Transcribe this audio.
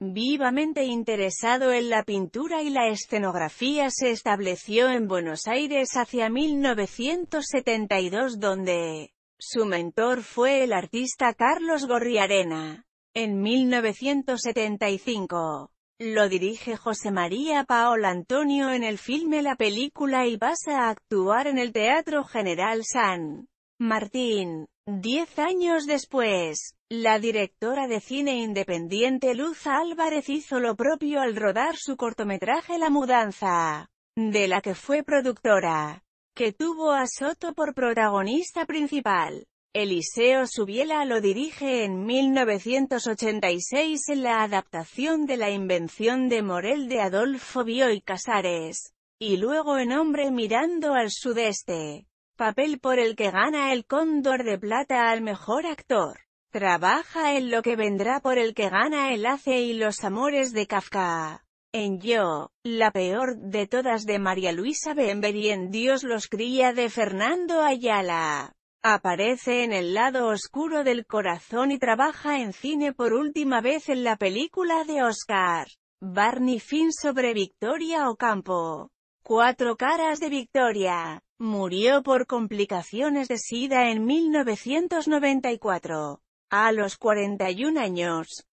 Vivamente interesado en la pintura y la escenografía se estableció en Buenos Aires hacia 1972 donde su mentor fue el artista Carlos Gorriarena. En 1975, lo dirige José María Paola Antonio en el filme La Película y pasa a actuar en el Teatro General San Martín. Diez años después, la directora de cine independiente Luz Álvarez hizo lo propio al rodar su cortometraje La Mudanza, de la que fue productora, que tuvo a Soto por protagonista principal. Eliseo Subiela lo dirige en 1986 en la adaptación de La Invención de Morel de Adolfo Bioy Casares, y luego en Hombre mirando al sudeste papel por el que gana el Cóndor de Plata al Mejor Actor. Trabaja en Lo que vendrá por el que gana el Ace y Los Amores de Kafka. En Yo, la peor de todas de María Luisa Bember y en Dios los cría de Fernando Ayala. Aparece en El lado oscuro del corazón y trabaja en cine por última vez en la película de Oscar. Barney Finn sobre Victoria Ocampo. Cuatro caras de Victoria. Murió por complicaciones de SIDA en 1994, a los 41 años.